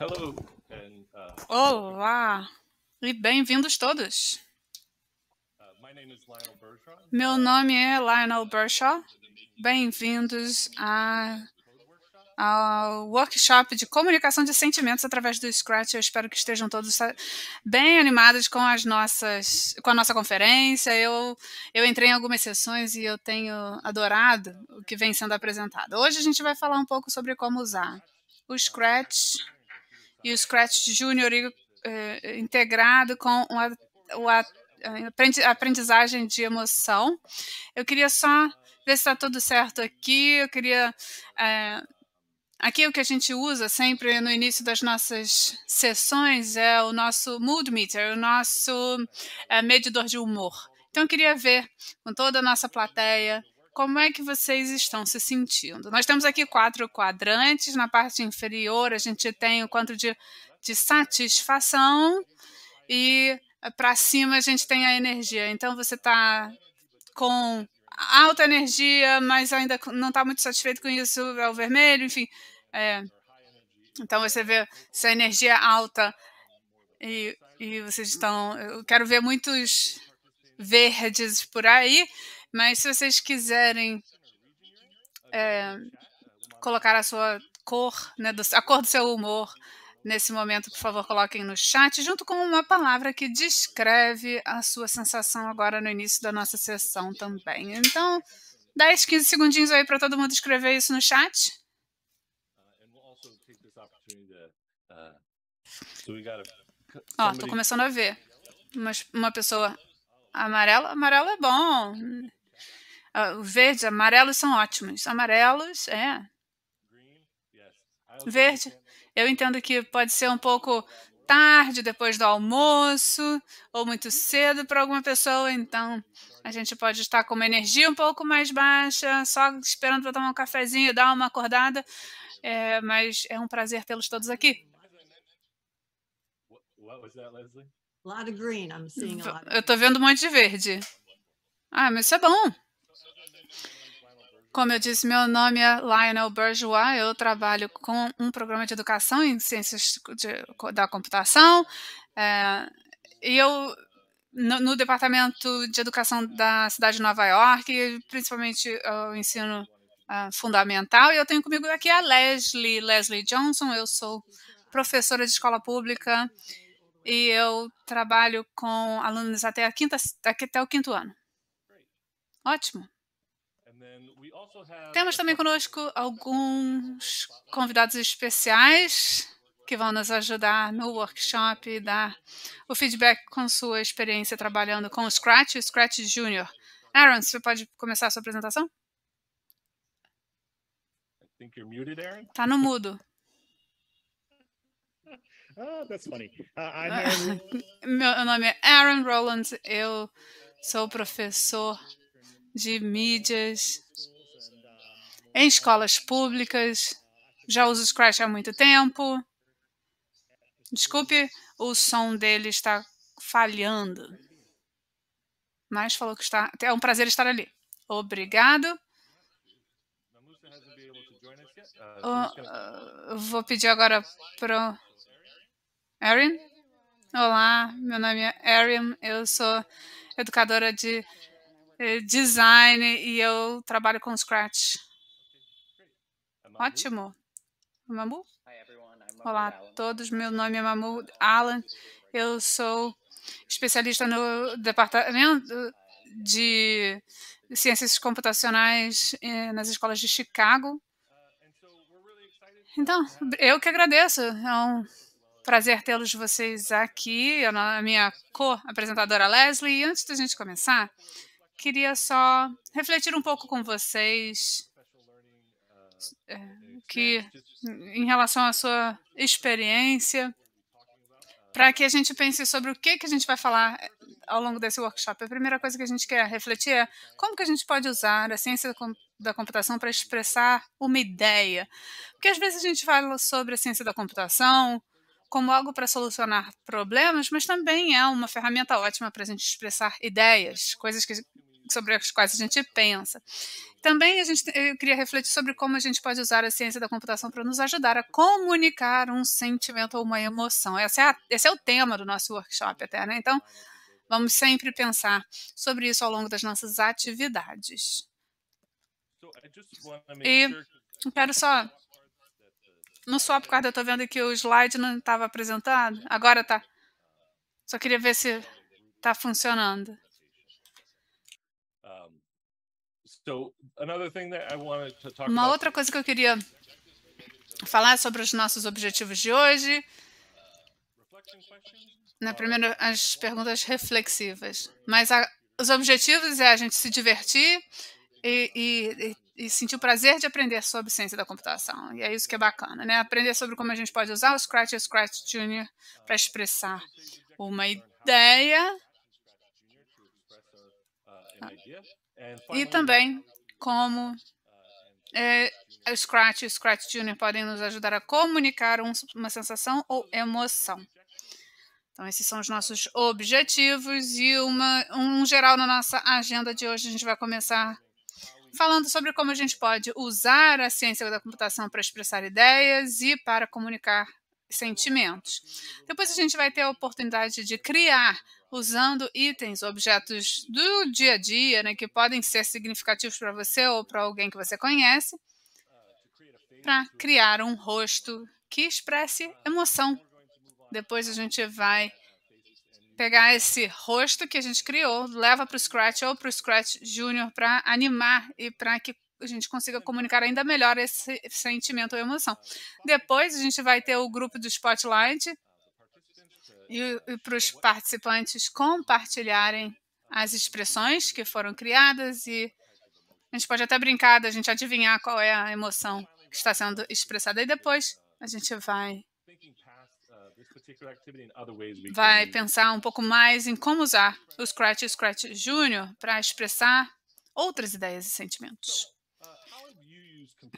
Hello. And, uh, Olá e bem-vindos todos. Uh, Meu nome é Lionel Bershaw. Bem-vindos ao workshop de comunicação de sentimentos através do Scratch. Eu espero que estejam todos eh, bem animados com as nossas, com a nossa conferência. Eu eu entrei em algumas sessões e eu tenho adorado o que vem sendo apresentado. Hoje a gente vai falar um pouco sobre como usar o Scratch e o Scratch Júnior eh, eh, integrado com a, a eh, aprendizagem de emoção. Eu queria só ver se está tudo certo aqui. Eu queria. aqui o que a gente usa sempre no início das nossas sessões é o nosso mood meter, o nosso medidor de humor. Então, eu queria ver com toda a nossa plateia como é que vocês estão se sentindo? Nós temos aqui quatro quadrantes. Na parte inferior, a gente tem o quanto de, de satisfação e para cima a gente tem a energia. Então você está com alta energia, mas ainda não está muito satisfeito com isso, é o vermelho, enfim. É. Então você vê se a energia é alta e, e vocês estão. Eu quero ver muitos verdes por aí mas se vocês quiserem é, colocar a sua cor, né, do, a cor do seu humor nesse momento, por favor, coloquem no chat, junto com uma palavra que descreve a sua sensação agora no início da nossa sessão também. Então, 10, 15 segundinhos aí para todo mundo escrever isso no chat. Ó, oh, tô começando a ver. Uma, uma pessoa amarela, amarelo é bom. Uh, ah, verdes, amarelos são ótimos. Amarelos, é. Verde, eu entendo que pode ser um pouco tarde, depois do almoço, ou muito cedo para alguma pessoa, então a gente pode estar com uma energia um pouco mais baixa, só esperando para tomar um cafezinho, dar uma acordada. É, mas é um prazer tê-los todos aqui. Eu estou vendo um monte de verde. Ah, mas isso é bom. Como eu disse, meu nome é Lionel Bourgeois, eu trabalho com um programa de educação em ciências de, da computação, é, e eu no, no, departamento de educação da cidade de Nova York, principalmente é, o ensino uh, fundamental. E eu tenho comigo aqui a Leslie, Leslie Johnson. Eu sou professora de escola pública e eu trabalho com alunos até, a quinta, até o quinto ano. Ótimo. Temos também conosco alguns convidados especiais que vão nos ajudar no workshop e dar o feedback com sua experiência trabalhando com o Scratch e o Scratch Junior. Aaron, você pode começar a sua apresentação? Está no mudo. Ah, uh, Meu nome é Aaron Rowland, eu sou professor de mídias, em escolas públicas. Já uso Scratch há muito tempo. Desculpe, o som dele está falhando. Mas falou que está. É um prazer estar ali. Obrigado. uh, vou pedir agora para Erin. Olá, meu nome é Erin, eu sou educadora de eh, design e eu trabalho com Scratch. É Ótimo. É Mamu? Olá a todos, meu nome é Mamu uh, Alan, eu sou especialista no departamento de ciências computacionais eh, nas escolas de Chicago. Uh, então, eu que agradeço. É um prazer tê-los vocês aqui. A minha co-apresentadora Leslie. E antes da gente começar, queria só refletir um pouco com vocês é, que em relação à sua experiência, para que a gente pense sobre o que, que a gente vai falar é, ao longo desse workshop. A primeira coisa que a gente quer refletir é como que a gente pode usar a ciência da computação para expressar uma ideia. Porque às vezes a gente fala sobre a ciência da computação como algo para solucionar problemas, mas também é uma ferramenta ótima para a gente expressar ideias, coisas que sobre as quais a gente pensa. Também a gente eu queria refletir sobre como a gente pode usar a ciência da computação para nos ajudar a comunicar um sentimento ou uma emoção. Esse é, a, esse é o tema do nosso workshop até, né? Então, vamos sempre pensar sobre isso ao longo das nossas atividades. E quero só... Uh, no swap card eu estou vendo que o slide não estava apresentado. Agora tá. Só queria ver se está funcionando. Uma outra coisa que eu queria falar sobre os nossos objetivos de hoje. Na primeira, as perguntas reflexivas. Mas a, os objetivos é a gente se divertir e, e, e, sentir o prazer de aprender sobre ciência da computação. E é isso que é bacana, né? Aprender sobre como a gente pode usar o Scratch e o Scratch Junior para expressar uma ideia. Ah. É, e também né? como é, o Scratch e o Scratch Junior podem nos ajudar a comunicar um, uma sensação ou emoção. Então, esses são os nossos objetivos e uma, um geral na nossa agenda de hoje. A gente vai começar falando sobre como a gente pode usar a ciência da computação para expressar ideias e para comunicar sentimentos. Depois a gente vai ter a oportunidade de criar usando itens, objetos do dia a dia, né, que podem ser significativos para você ou para alguém que você conhece, para criar um rosto que expresse emoção. Depois a gente vai pegar esse rosto que a gente criou, leva para o Scratch ou para o Scratch Junior para animar e para que a gente consiga comunicar ainda melhor esse sentimento ou emoção. Depois a gente vai ter o grupo do Spotlight, e, e para os participantes compartilharem as expressões que foram criadas e a gente pode até brincar da gente adivinhar qual é a emoção que está sendo expressada e depois a gente vai vai pensar um pouco mais em como usar o Scratch e o Scratch Junior para expressar outras ideias e sentimentos.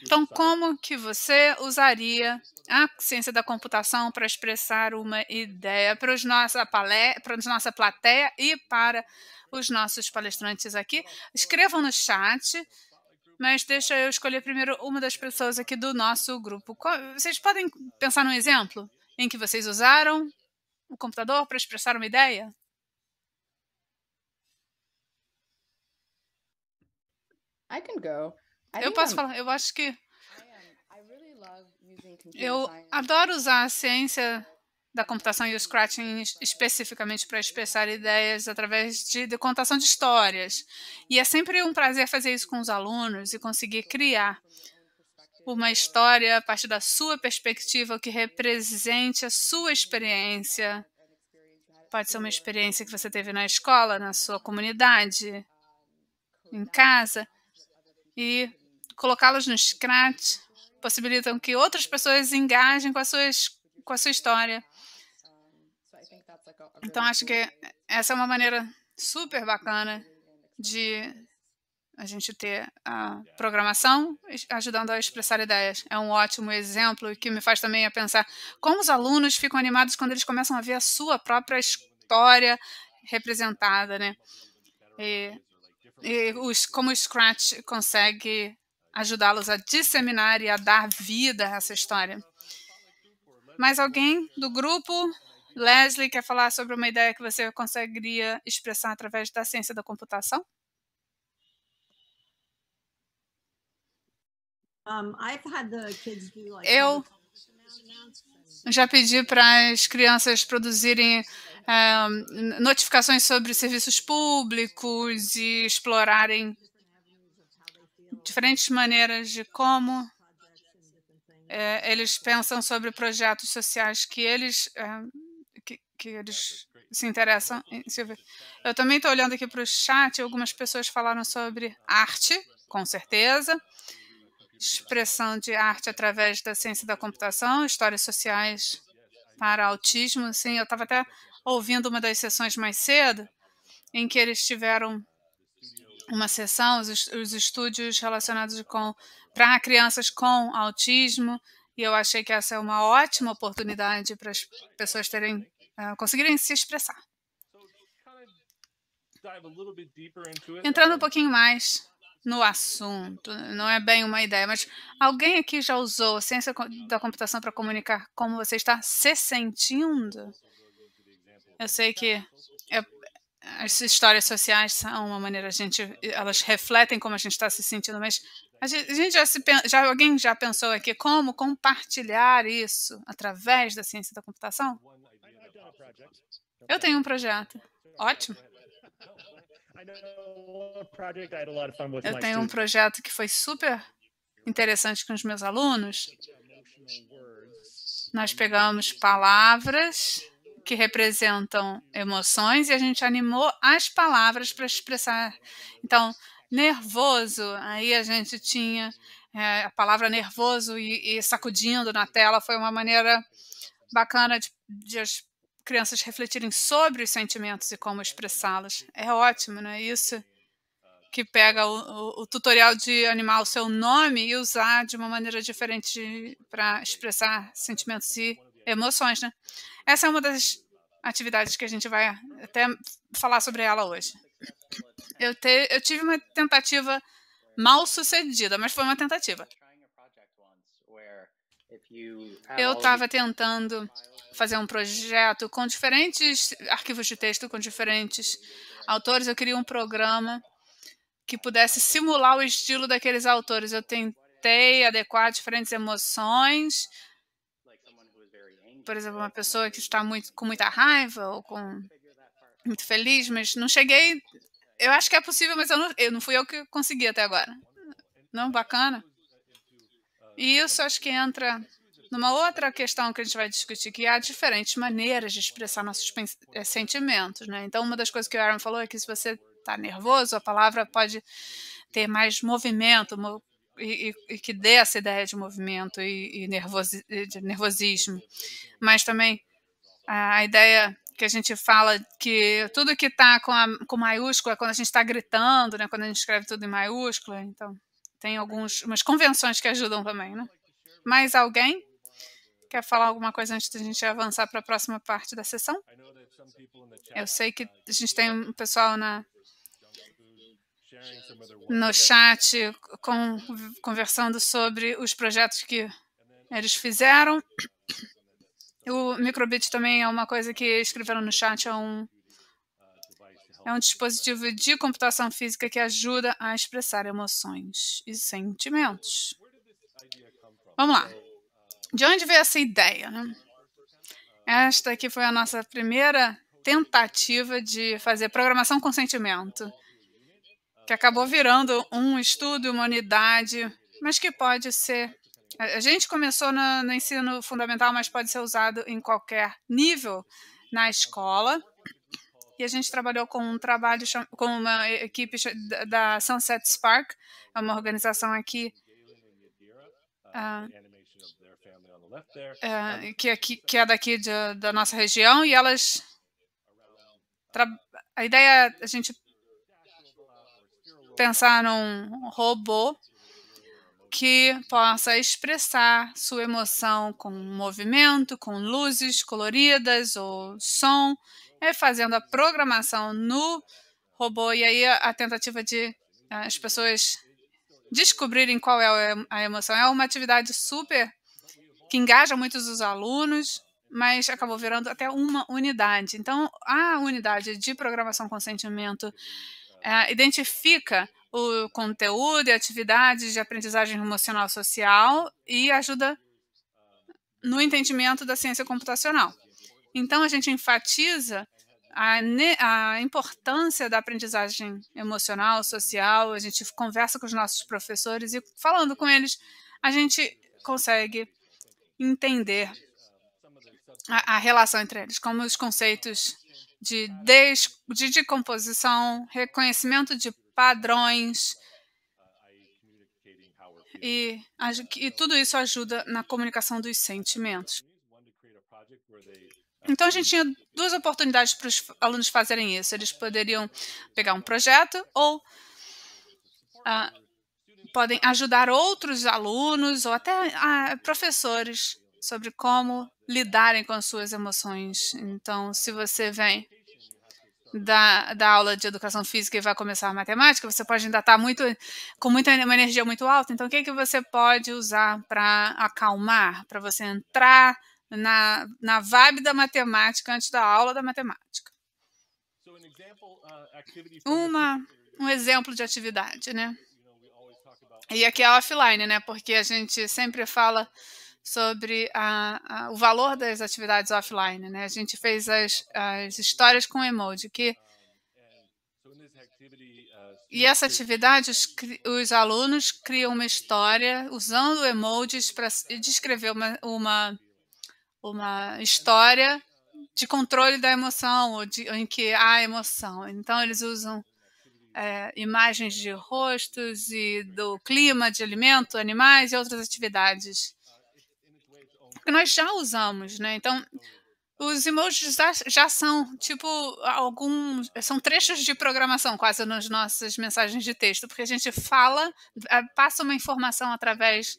Então, como que você usaria a ciência da computação para expressar uma ideia para os nossa para a nossa plateia e para os nossos palestrantes aqui? Escrevam no chat, mas deixa eu escolher primeiro uma das pessoas aqui do nosso grupo. Vocês podem pensar num exemplo em que vocês usaram o computador para expressar uma ideia? I can go. Eu posso falar, eu acho que. Eu adoro usar a ciência da computação e o Scratching especificamente para expressar ideias através de, de contação de histórias. E é sempre um prazer fazer isso com os alunos e conseguir criar uma história a partir da sua perspectiva que represente a sua experiência. Pode ser uma experiência que você teve na escola, na sua comunidade, em casa. E colocá-los no Scratch possibilitam que outras pessoas engajem com, a suas, com a sua história. Então, acho que essa é uma maneira super bacana de a gente ter a programação ajudando a expressar ideias. É um ótimo exemplo que me faz também a pensar como os alunos ficam animados quando eles começam a ver a sua própria história representada, né? E, e os, como o Scratch consegue ajudá-los a disseminar e a dar vida a essa história. Mais alguém do grupo? Leslie quer falar sobre uma ideia que você conseguiria expressar através da ciência da computação? Eu já pedi para as crianças produzirem é, notificações sobre serviços públicos e explorarem diferentes maneiras de como é, eles pensam sobre projetos sociais que eles é, que, que, eles se interessam. Silvia, eu também estou olhando aqui para o chat. Algumas pessoas falaram sobre arte, com certeza, expressão de arte através da ciência da computação, histórias sociais para autismo. Sim, eu estava até ouvindo uma das sessões mais cedo em que eles tiveram uma sessão, os, os estúdios relacionados com para crianças com autismo, e eu achei que essa é uma ótima oportunidade para as pessoas terem uh, conseguirem se expressar. Entrando um pouquinho mais no assunto, não é bem uma ideia, mas alguém aqui já usou a ciência da computação para comunicar como você está se sentindo? Eu sei que as histórias sociais são uma maneira a gente elas refletem como a gente está se sentindo mas a gente, a gente já se já alguém já pensou aqui como compartilhar isso através da ciência da computação eu tenho um projeto ótimo eu tenho um projeto que foi super interessante com os meus alunos nós pegamos palavras que representam emoções e a gente animou as palavras para expressar. Então, nervoso, aí a gente tinha é, a palavra nervoso e, e, sacudindo na tela foi uma maneira bacana de, de as crianças refletirem sobre os sentimentos e como expressá-los. É ótimo, não é isso? Que pega o, o, o, tutorial de animar o seu nome e usar de uma maneira diferente para expressar sentimentos e emoções, né? Essa é uma das atividades que a gente vai até falar sobre ela hoje. Eu, te, eu tive uma tentativa mal sucedida, mas foi uma tentativa. Eu estava tentando fazer um projeto com diferentes arquivos de texto, com diferentes autores. Eu queria um programa que pudesse simular o estilo daqueles autores. Eu tentei adequar diferentes emoções, por exemplo, uma pessoa que está muito, com muita raiva ou com muito feliz, mas não cheguei. Eu acho que é possível, mas eu não, eu não fui eu que consegui até agora. Não, bacana. E isso acho que entra numa outra questão que a gente vai discutir, que há diferentes maneiras de expressar nossos eh, sentimentos, né? Então, uma das coisas que o Aaron falou é que se você está nervoso, a palavra pode ter mais movimento, e, e, que dê essa ideia de movimento e, e nervosi, de nervosismo, mas também a, ideia que a gente fala que tudo que está com, a, com maiúscula, quando a gente está gritando, né, quando a gente escreve tudo em maiúscula, então tem algumas convenções que ajudam também, né? Mais alguém quer falar alguma coisa antes da gente avançar para a próxima parte da sessão? Eu sei que a gente tem um pessoal na no chat com, conversando sobre os projetos que eles fizeram. O microbit também é uma coisa que escreveram no chat, é um, é um dispositivo de computação física que ajuda a expressar emoções e sentimentos. Vamos lá. De onde veio essa ideia? Né? Esta aqui foi a nossa primeira tentativa de fazer programação com sentimento que acabou virando um estudo unidade, mas que pode ser. A gente começou no, no ensino fundamental, mas pode ser usado em qualquer nível na escola. E a gente trabalhou com um trabalho com uma equipe da Sunset Spark, é uma organização aqui uh, é, que, que, é daqui de, da nossa região, e elas. Tra... A ideia é a gente pensar num robô que possa expressar sua emoção com movimento, com luzes coloridas ou som, é fazendo a programação no robô. E aí a tentativa de eh, as pessoas descobrirem qual é a emoção é uma atividade super que engaja muitos os alunos, mas acabou virando até uma unidade. Então, a unidade de programação com sentimento é, identifica o conteúdo e atividades de aprendizagem emocional social e ajuda no entendimento da ciência computacional. Então, a gente enfatiza a, a, importância da aprendizagem emocional, social, a gente conversa com os nossos professores e, falando com eles, a gente consegue entender a, a relação entre eles, como os conceitos de, de decomposição, reconhecimento de padrões. E, e tudo isso ajuda na comunicação dos sentimentos. Então a gente tinha duas oportunidades para os alunos fazerem isso. Eles poderiam pegar um projeto ou ah, podem ajudar outros alunos ou até ah, professores sobre como lidarem com as suas emoções. Então, se você vem da, da aula de educação física e vai começar a matemática, você pode ainda estar tá muito, com muita, uma energia muito alta. Então, o que, é que você pode usar para acalmar, para você entrar na, na vibe da matemática antes da aula da matemática? Uma, um exemplo de atividade, né? E aqui é offline, né? Porque a gente sempre fala sobre a, a, o valor das atividades offline. Né? A gente fez as, as histórias com emoji, que e essa atividade, os, os, alunos criam uma história usando emojis para descrever uma, uma, uma história de controle da emoção, ou de, em que há emoção. Então, eles usam é, imagens de rostos e do clima, de alimento, animais e outras atividades. Porque nós já usamos, né? Então, os emojis já, já, são tipo alguns são trechos de programação quase nas nossas mensagens de texto porque a gente fala eh, passa uma informação através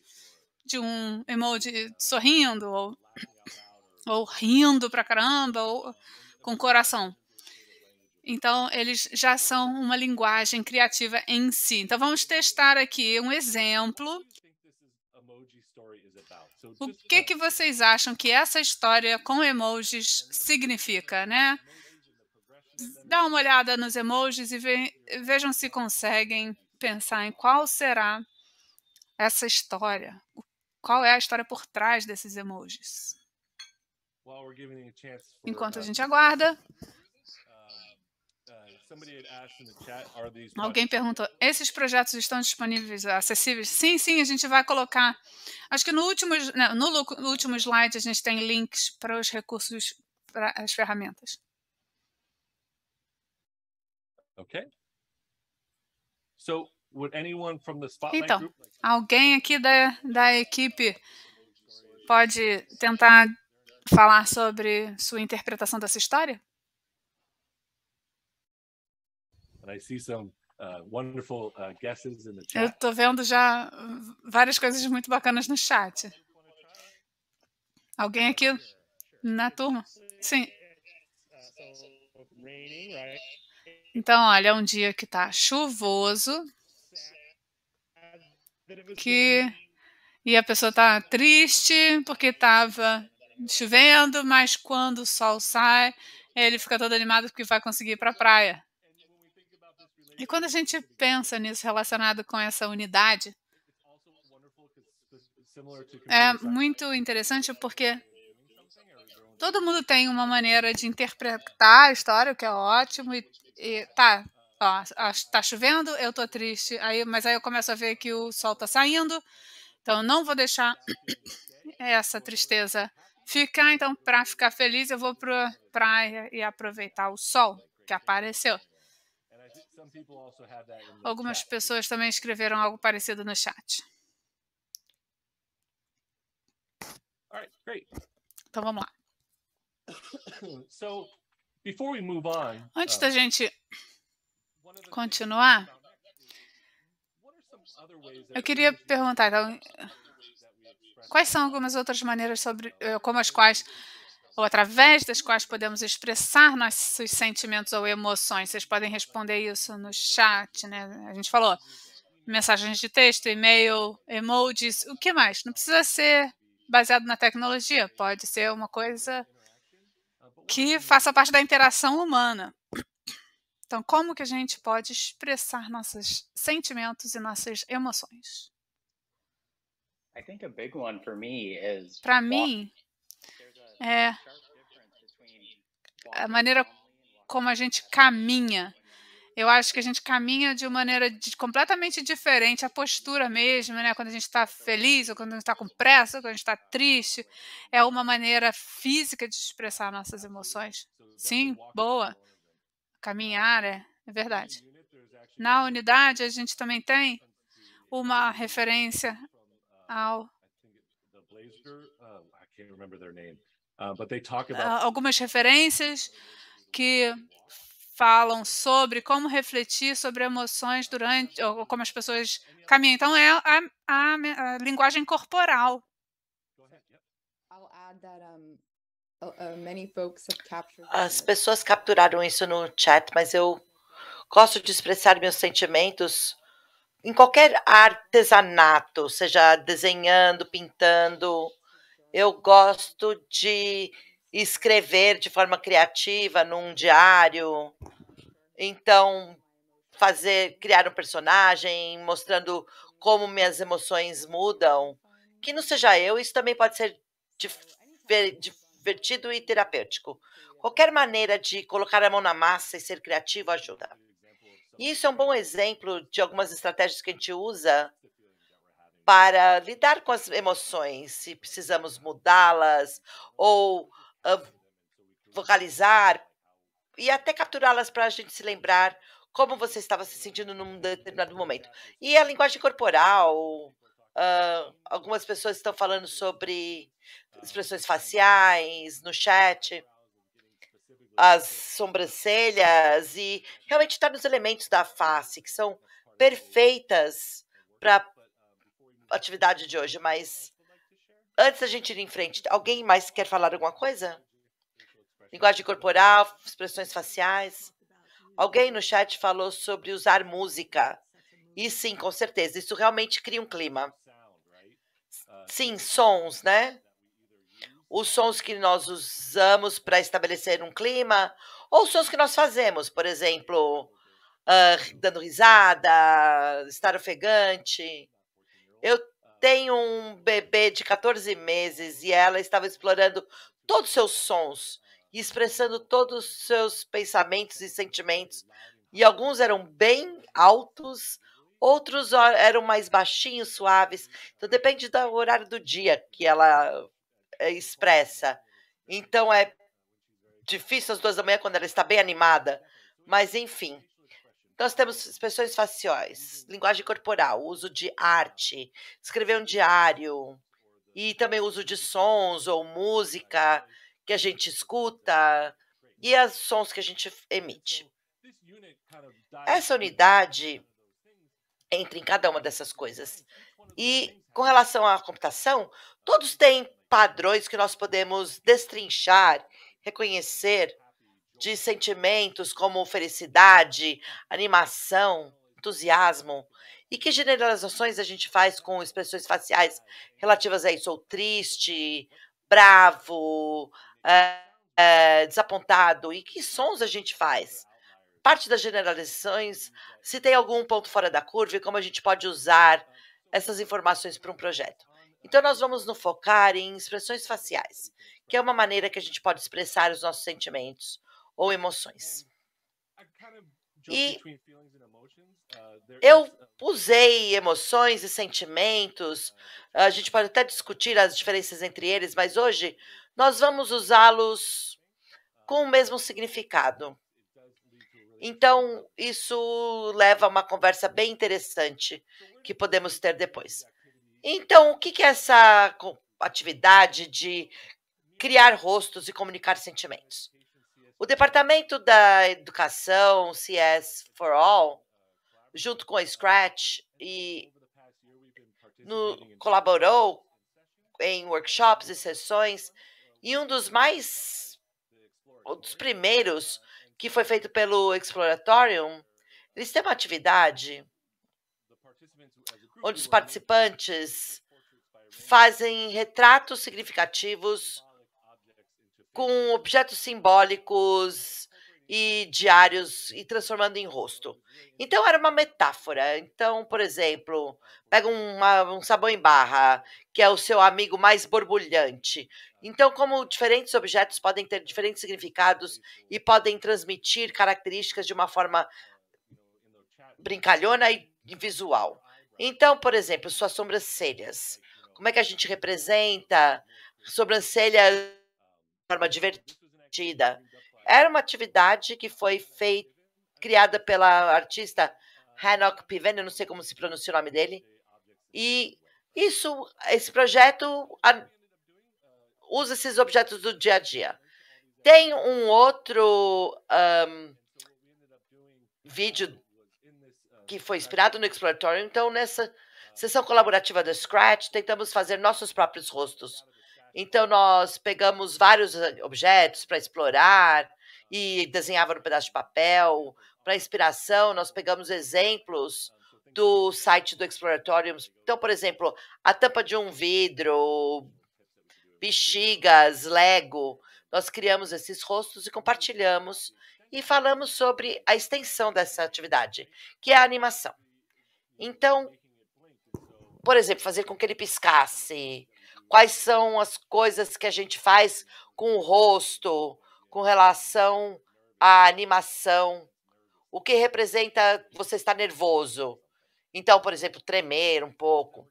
de um emoji sorrindo ou, ou rindo pra caramba ou com coração então eles já são uma linguagem criativa em si então vamos testar aqui um exemplo o que, que vocês acham que essa história com emojis significa, né? Dá uma olhada nos emojis e ve vejam se conseguem pensar em qual será essa história. Qual é a história por trás desses emojis? Enquanto a uh, gente aguarda, Alguém perguntou: esses projetos estão disponíveis, acessíveis? Sim, sim, a gente vai colocar. Acho que no último, no, no último slide a gente tem links para os recursos, para as ferramentas. Ok. So, would anyone from the spotlight então, group... alguém aqui da, da equipe pode tentar falar sobre sua interpretação dessa história? Uh, uh, Eu estou vendo já várias coisas muito bacanas no chat. Alguém aqui na turma? Sim. Então, olha, é um dia que está chuvoso, que e a pessoa está triste porque estava chovendo, mas quando o sol sai, ele fica todo animado porque vai conseguir ir para a praia. E quando a gente pensa nisso relacionado com essa unidade, é muito interessante porque todo mundo tem uma maneira de interpretar a história, o que é ótimo, e, e tá, ó, tá chovendo, eu tô triste, aí, mas aí eu começo a ver que o sol tá saindo, então não vou deixar essa tristeza ficar, então para ficar feliz eu vou pra praia e aproveitar o sol que apareceu. Algumas pessoas também escreveram algo parecido no chat. Então vamos lá. Antes uh, da gente continuar, eu queria perguntar então, quais são algumas outras maneiras sobre eh, como as quais ou através das quais podemos expressar nossos sentimentos ou emoções. Vocês podem responder isso no chat, né? A gente falou mensagens de texto, e-mail, emojis, o que mais? Não precisa ser baseado na tecnologia, pode ser uma coisa que faça parte da interação humana. Então, como que a gente pode expressar nossos sentimentos e nossas emoções? Para mim, é a maneira como a gente caminha. Eu acho que a gente caminha de uma maneira de, completamente diferente, a postura mesmo, né? Quando a gente está feliz, ou quando a gente está com pressa, ou quando a gente está triste, é uma maneira física de expressar nossas emoções. Sim, boa. Caminhar é, é verdade. Na unidade, a gente também tem uma referência ao Uh, about... algumas referências que falam sobre como refletir sobre emoções durante ou como as pessoas caminham. Então é a, a, a linguagem corporal. As pessoas capturaram isso no chat, mas eu gosto de expressar meus sentimentos em qualquer artesanato, seja desenhando, pintando, eu gosto de escrever de forma criativa num diário. Então, fazer, criar um personagem, mostrando como minhas emoções mudam. Que não seja eu, isso também pode ser divertido e terapêutico. Qualquer maneira de colocar a mão na massa e ser criativo ajuda. E isso é um bom exemplo de algumas estratégias que a gente usa para lidar com as emoções, se precisamos mudá-las ou uh, vocalizar e até capturá-las para a gente se lembrar como você estava se sentindo num determinado momento. E a linguagem corporal, uh, algumas pessoas estão falando sobre expressões faciais no chat, as sobrancelhas e realmente está nos elementos da face que são perfeitas para atividade de hoje, mas antes da gente ir em frente, alguém mais quer falar alguma coisa? Linguagem corporal, expressões faciais. Alguém no chat falou sobre usar música. E sim, com certeza, isso realmente cria um clima. Sim, sons, né? Os sons que nós usamos para estabelecer um clima, ou os sons que nós fazemos, por exemplo, uh, dando risada, estar ofegante. Eu ah. tenho um bebê de 14 meses e ela estava explorando todos os seus sons e ah. expressando todos os seus pensamentos e sentimentos. E alguns eram bem altos, outros eram mais baixinhos, suaves. Então depende do horário do dia que ela eh, expressa. Então é difícil às duas da manhã quando ela está bem animada. Mas enfim, então, nós temos expressões faciais, uhum. linguagem corporal, uso de arte, escrever um diário, e também uso de sons ou música que a gente escuta e os sons que a gente emite. Essa unidade entra em cada uma dessas coisas. E com relação à computação, todos têm padrões que nós podemos destrinchar, reconhecer de sentimentos como felicidade, animação, entusiasmo. E que generalizações a gente faz com expressões faciais relativas a isso? Ou triste, bravo, é, é, desapontado. E que sons a gente faz? Parte das generalizações, se tem algum ponto fora da curva e como a gente pode usar essas informações para um projeto. Então, nós vamos nos focar em expressões faciais, que é uma maneira que a gente pode expressar os nossos sentimentos, ou emoções. E uh, eu usei emoções e sentimentos, a gente pode até discutir as diferenças entre eles, mas hoje nós vamos usá-los uh, com o mesmo significado. Então, isso leva a uma conversa bem interessante que podemos ter depois. Então, o que é essa atividade de criar rostos e comunicar sentimentos? O Departamento da Educação, CS for All, junto com a Scratch, e no, colaborou em workshops e sessões, e um dos mais, um dos primeiros, que foi feito pelo Exploratorium, eles têm uma atividade onde os participantes fazem retratos significativos com objetos simbólicos e diários e transformando em rosto. Então era uma metáfora. Então, por exemplo, pega uma, um sabão em barra, que é o seu amigo mais borbulhante. Então, como diferentes objetos podem ter diferentes significados e podem transmitir características de uma forma brincalhona e visual. Então, por exemplo, suas sobrancelhas. Como é que a gente representa sobrancelhas forma né, divertida. Era uma atividade que foi feita, né, criada é pela artista Hanok Piven, eu não sei como se pronuncia o nome dele. E isso, esse projeto ah, usa esses objetos do dia a né, dia. É Tem um é outro um, vídeo ah, que foi inspirado no Exploratório. Então, nessa ah, sessão colaborativa do Scratch, tentamos fazer nossos próprios rostos. Então, nós pegamos vários objetos para explorar e desenhava no pedaço de papel. Para inspiração, nós pegamos exemplos do site do Exploratorium. Então, por exemplo, a tampa de um vidro, bexigas, Lego. Nós criamos esses rostos e compartilhamos e falamos sobre a extensão dessa atividade, que é a animação. Então, por exemplo, fazer com que ele piscasse, quais são as coisas que a gente faz com o rosto, com relação à animação, o que representa você estar nervoso. Então, por exemplo, tremer um pouco.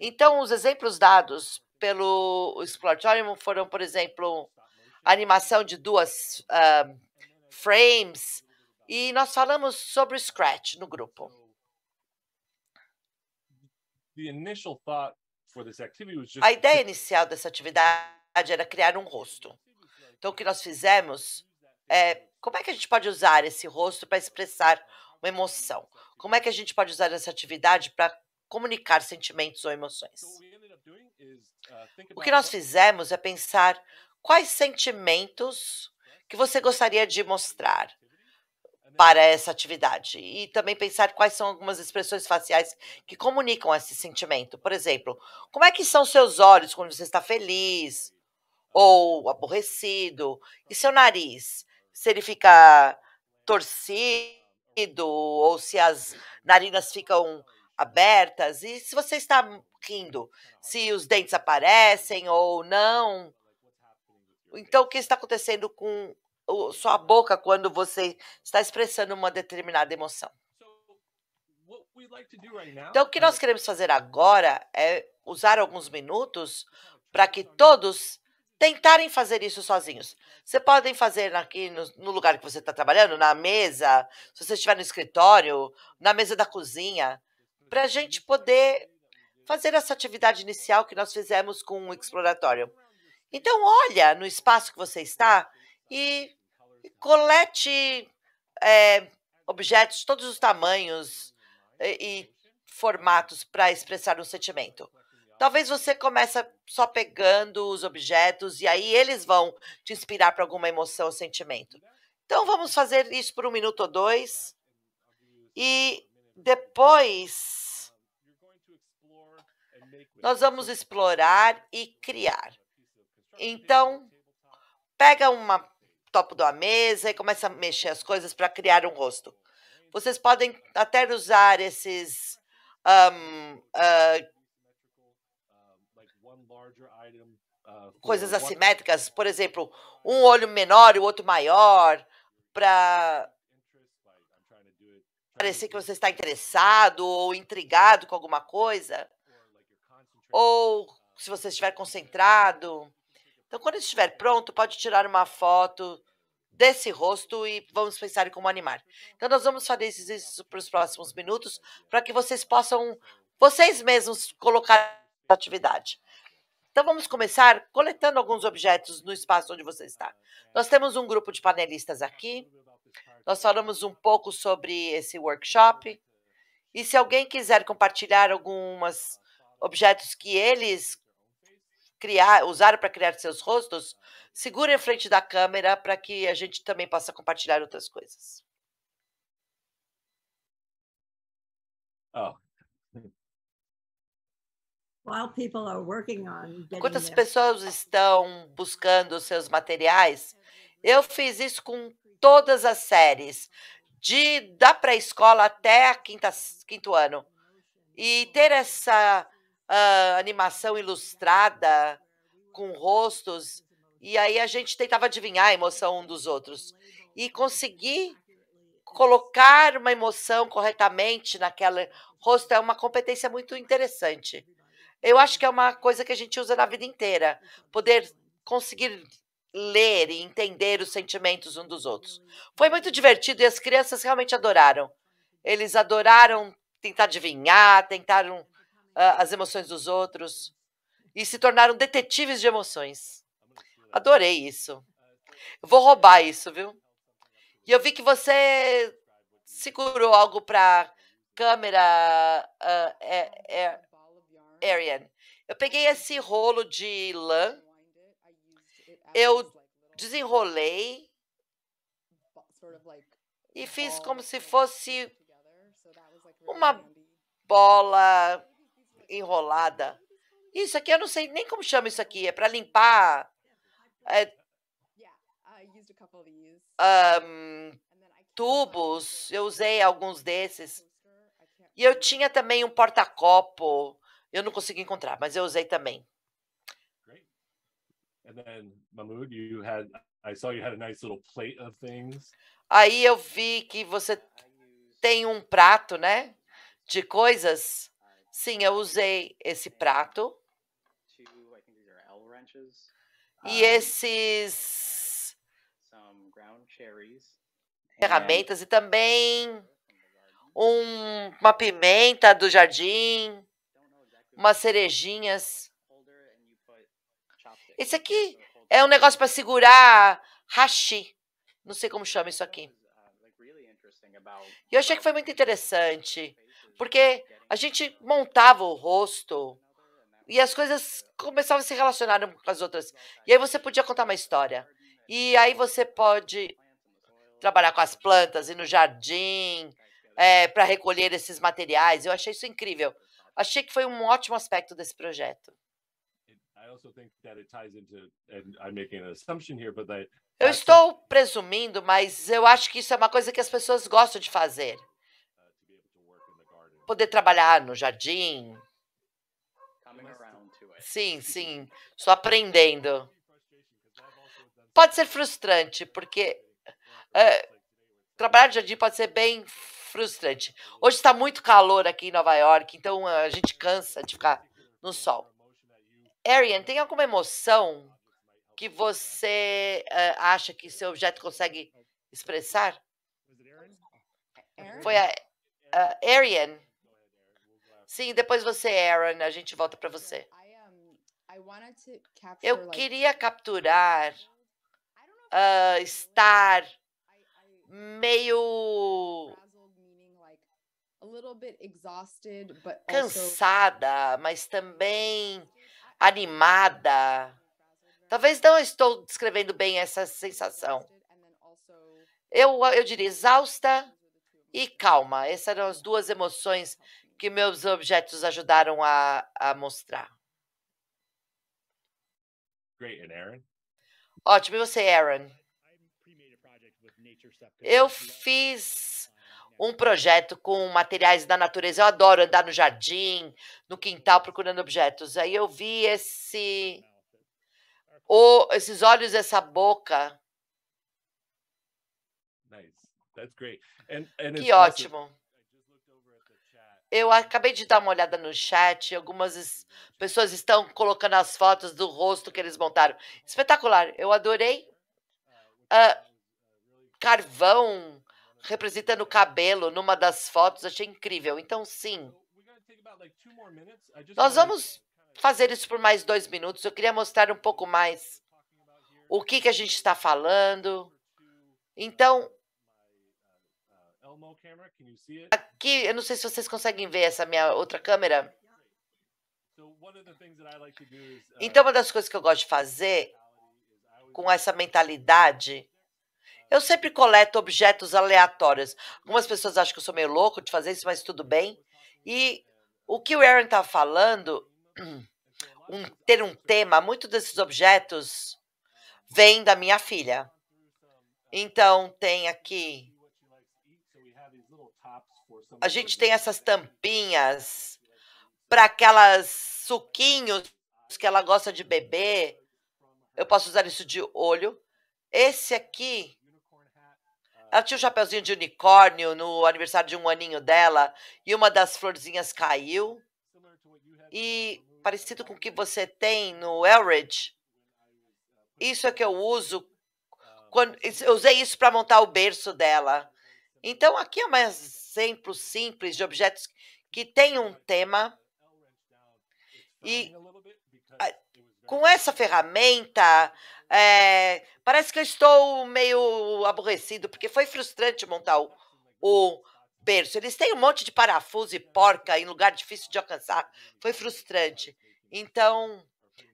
Então, os exemplos dados pelo Exploratorium foram, por exemplo, animação de duas uh, frames, e nós falamos sobre o Scratch no grupo. É a ideia inicial dessa atividade era criar um rosto. Então, o que nós fizemos é como é que a gente pode usar esse rosto para expressar uma emoção? Como é que a gente pode usar essa atividade para comunicar sentimentos ou emoções? Uh, o que nós fizemos é pensar quais sentimentos que você gostaria de mostrar né? para essa atividade e também pensar quais são algumas expressões faciais que comunicam esse sentimento. Por exemplo, como é que são seus olhos quando você está feliz ou aborrecido? E seu nariz? Se ele fica torcido ou se as narinas ficam abertas? E se você está rindo, se os dentes aparecem ou não? Então, o que está acontecendo com sua boca quando você está expressando uma determinada emoção. Então, o que nós queremos fazer agora é usar alguns minutos para que todos tentarem fazer isso sozinhos. Você podem fazer aqui no, no lugar que você está trabalhando, na mesa, se você estiver no escritório, na mesa da cozinha, para a gente poder fazer essa atividade inicial que nós fizemos com o exploratório. Então, olha no espaço que você está e e colete é, objetos de todos os tamanhos e, e formatos para expressar um sentimento. Talvez você comece só pegando os objetos e aí eles vão te inspirar para alguma emoção ou sentimento. Então vamos fazer isso por um minuto ou dois e depois nós vamos explorar e criar. Então pega uma topo da mesa e começa a mexer as coisas para criar um rosto. Vocês podem até usar esses um, uh, ah, coisas assimétricas, por exemplo, um olho menor e o outro maior, para parecer que você está interessado ou intrigado com alguma coisa, ou se você estiver concentrado. Então, quando estiver pronto, pode tirar uma foto desse rosto e vamos pensar em como animar. Então, nós vamos fazer isso para os próximos minutos, para que vocês possam, vocês mesmos, colocar a atividade. Então, vamos começar coletando alguns objetos no espaço onde você está. Nós temos um grupo de panelistas aqui. Nós falamos um pouco sobre esse workshop. E se alguém quiser compartilhar alguns objetos que eles criar, usaram para criar seus rostos, segura em frente da câmera para que a gente também possa compartilhar outras coisas. Oh. Enquanto as pessoas estão buscando seus materiais, eu fiz isso com todas as séries, de da pré-escola até a quinta, quinto ano. E ter essa uh, animação ilustrada com rostos. E aí a gente tentava adivinhar a emoção um dos outros. E conseguir colocar uma emoção corretamente naquela rosto é uma competência muito interessante. Eu acho que é uma coisa que a gente usa na vida inteira, poder conseguir ler e entender os sentimentos um dos outros. Foi muito divertido e as crianças realmente adoraram. Eles adoraram tentar adivinhar, tentaram ah, as emoções dos outros e se tornaram detetives de emoções. Adorei isso. Eu vou roubar isso, viu? E eu vi que você segurou algo para câmera, uh, é, é, Arian. Eu peguei esse rolo de lã, eu desenrolei e fiz como se fosse uma bola enrolada. Isso aqui eu não sei nem como chama isso aqui. É para limpar. É, um, tubos. Eu usei alguns desses. E eu tinha também um porta-copo. Eu não consegui encontrar, mas eu usei também. Aí eu vi que você tem um prato, né? De coisas. Sim, eu usei esse prato. E esses ferramentas e também um, uma pimenta do jardim, umas cerejinhas. Esse aqui é um negócio para segurar hashi. Não sei como chama isso aqui. Uh, e eu achei que foi muito interessante, porque a gente montava o rosto e as coisas começavam a se relacionar umas com as outras. E aí você podia contar uma história. E aí você pode trabalhar com as plantas e no jardim é, para recolher esses materiais. Eu achei isso incrível. Achei que foi um ótimo aspecto desse projeto. Eu estou presumindo, mas eu acho que isso é uma coisa que as pessoas gostam de fazer poder trabalhar no jardim. Sim, sim, estou aprendendo. Pode ser frustrante, porque é, trabalhar no jardim pode ser bem frustrante. Hoje está muito calor aqui em Nova York, então a gente cansa de ficar no sol. Arian, tem alguma emoção que você eh, acha que seu objeto consegue expressar? Foi a a Arian. Sim, depois você, Aaron, a gente volta para você. Eu queria capturar, uh, estar meio cansada, mas também animada. Talvez não estou descrevendo bem essa sensação. Eu, eu diria exausta e calma. Essas eram as duas emoções que meus objetos ajudaram a, a mostrar. Great, and Aaron? Ótimo, e você, Aaron? Eu fiz um projeto com materiais da natureza. Eu adoro andar no jardim, no quintal, procurando objetos. Aí eu vi esse, o, esses olhos, essa boca. Nice. That's great. And, and que ótimo. Eu acabei de dar uma olhada no chat, algumas pessoas estão colocando as fotos do rosto que eles montaram. Espetacular, eu adorei. É, ah, carvão é, é representando o cabelo numa das fotos, achei incrível. Então, sim. Então, Nós vamos fazer isso por mais dois minutos. Eu queria mostrar um pouco mais o que, que a gente está falando. Então, Aqui, eu não sei se vocês conseguem ver essa minha outra câmera. Uh, então, uma das coisas que eu gosto de fazer com essa mentalidade, eu sempre coleto objetos aleatórios. Algumas pessoas acham que eu sou meio louco de fazer isso, mas tudo bem. E o que o Aaron está falando, um, ter um tema, muitos desses objetos vêm da minha filha. Então, tem aqui a gente tem essas tampinhas para aquelas suquinhos que ela gosta de beber. Eu posso usar isso de olho. Esse aqui, ela tinha um chapeuzinho de unicórnio no aniversário de um aninho dela e uma das florzinhas caiu. E parecido com o que você tem no Elridge, isso é que eu uso. Quando, eu usei isso para montar o berço dela. Então, aqui é umas exemplos simples de objetos que têm um tema. E com essa ferramenta, é, parece que eu estou meio aborrecido, porque foi frustrante montar o, o berço. Eles têm um monte de parafuso e porca em lugar difícil de alcançar. Foi frustrante. Então,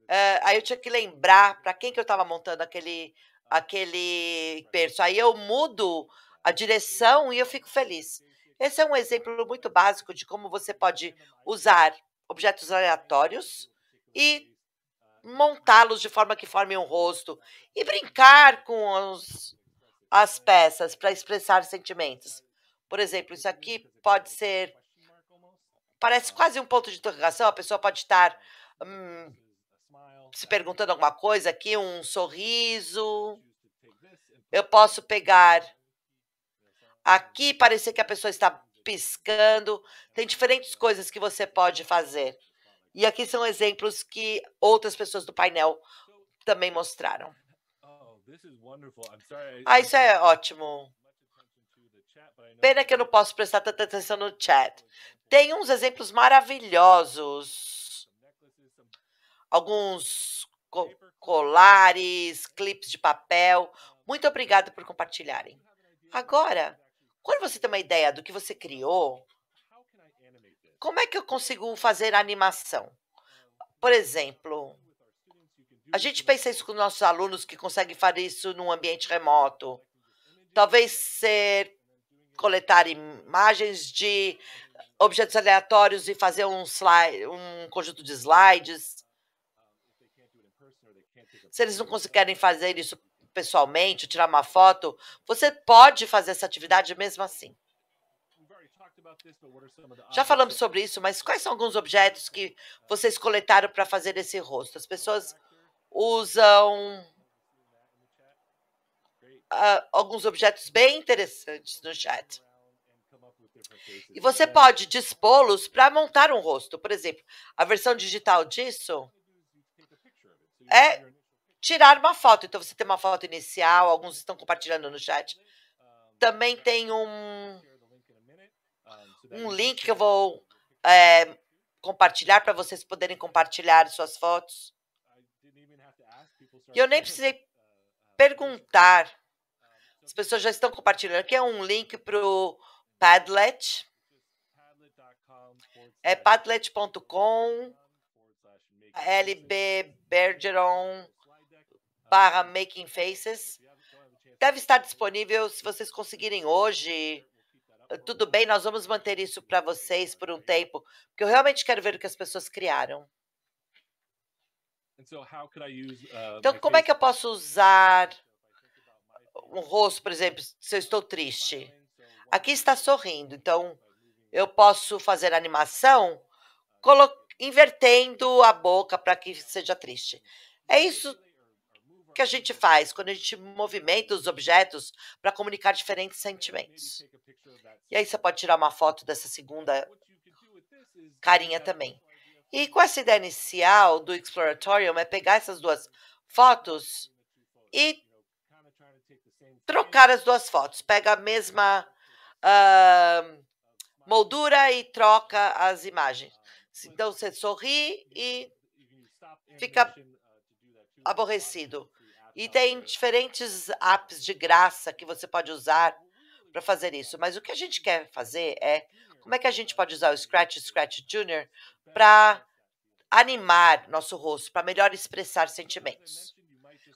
é, aí eu tinha que lembrar para quem que eu estava montando aquele, aquele berço. Aí eu mudo a direção e eu fico feliz. Esse é um exemplo muito básico de como você pode usar objetos aleatórios e montá-los de forma que forme um rosto e brincar com os, as peças para expressar sentimentos. Por exemplo, isso aqui pode ser parece quase um ponto de interrogação. A pessoa pode estar hum, se perguntando alguma coisa aqui, um sorriso. Eu posso pegar Aqui parecer que a pessoa está piscando. Tem diferentes coisas que você pode fazer. E aqui são exemplos que outras pessoas do painel também mostraram. Ah, isso é ótimo. Pena que eu não posso prestar tanta atenção no chat. Tem uns exemplos maravilhosos. Alguns co colares, clipes de papel. Muito obrigado por compartilharem. Agora, quando você tem uma ideia do que você criou, como é que eu consigo fazer animação? Por exemplo, a gente pensa isso com nossos alunos que conseguem fazer isso num ambiente remoto. Talvez ser coletar imagens de objetos aleatórios e fazer um, slide, um conjunto de slides. Se eles não conseguirem fazer isso pessoalmente, tirar uma foto, você pode fazer essa atividade mesmo assim. Já falamos sobre isso, mas quais são alguns objetos que vocês coletaram para fazer esse rosto? As pessoas usam uh, alguns objetos bem interessantes no chat. E você pode dispô-los para montar um rosto. Por exemplo, a versão digital disso é tirar uma foto. Então você tem uma foto inicial, alguns estão compartilhando no chat. Também tem um, um link que eu vou é, compartilhar para vocês poderem compartilhar suas fotos. E eu nem precisei perguntar. As pessoas já estão compartilhando. Aqui é um link para o Padlet. É padlet.com, LB Bergeron barra Making Faces. Deve estar disponível se vocês conseguirem hoje. Tudo bem, nós vamos manter isso para vocês por um tempo, porque eu realmente quero ver o que as pessoas criaram. Uh, então, como é que eu posso usar um rosto, por exemplo, se eu estou triste? Aqui está sorrindo, então eu posso fazer animação invertendo a boca para que seja triste. É isso que a gente faz quando a gente movimenta os objetos para comunicar diferentes sentimentos. E aí você pode tirar uma foto dessa segunda carinha também. E com essa ideia inicial do Exploratorium é pegar essas duas fotos e trocar as duas fotos. Pega a mesma uh, moldura e troca as imagens. Então você sorri e fica aborrecido. E tá tem diferentes apps de graça que você pode usar para fazer isso. Mas o que a gente quer fazer é como é que a gente pode usar o Scratch Scratch Junior para animar nosso rosto, para melhor expressar sentimentos.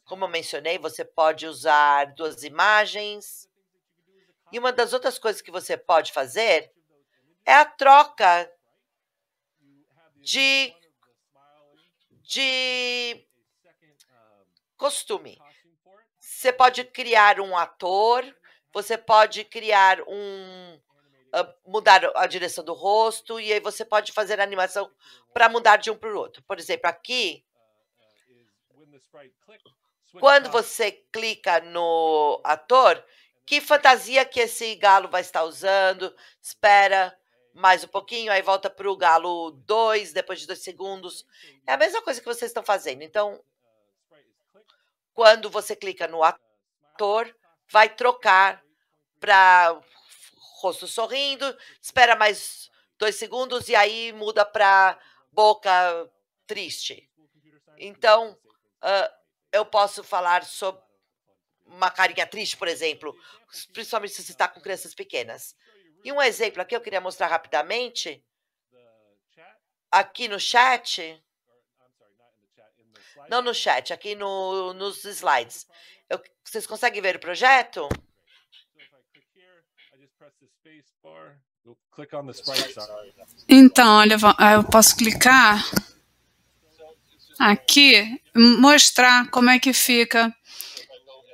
Como eu mencionei, você pode usar duas imagens. E uma das outras coisas que você pode fazer é a troca de, de costume. Você pode criar um ator, uhum. você pode criar um ah, mudar a direção do rosto e aí você pode fazer animação para mudar de um para o outro. Por exemplo, aqui uh, uh, quando você clica no ator, que fantasia que esse galo vai estar usando? Espera mais um pouquinho, aí volta para o galo 2, depois de dois segundos. É a mesma coisa que vocês estão fazendo. Então, quando você clica no ator, vai trocar para rosto sorrindo, espera mais dois segundos e aí muda para boca triste. Então, uh, eu posso falar sobre uma carinha triste, por exemplo, principalmente se você está com crianças pequenas. E um exemplo aqui eu queria mostrar rapidamente, aqui no chat, não no chat, aqui no, nos slides. Eu, vocês conseguem ver o projeto? Então, olha, ah, eu posso clicar aqui, mostrar como é que fica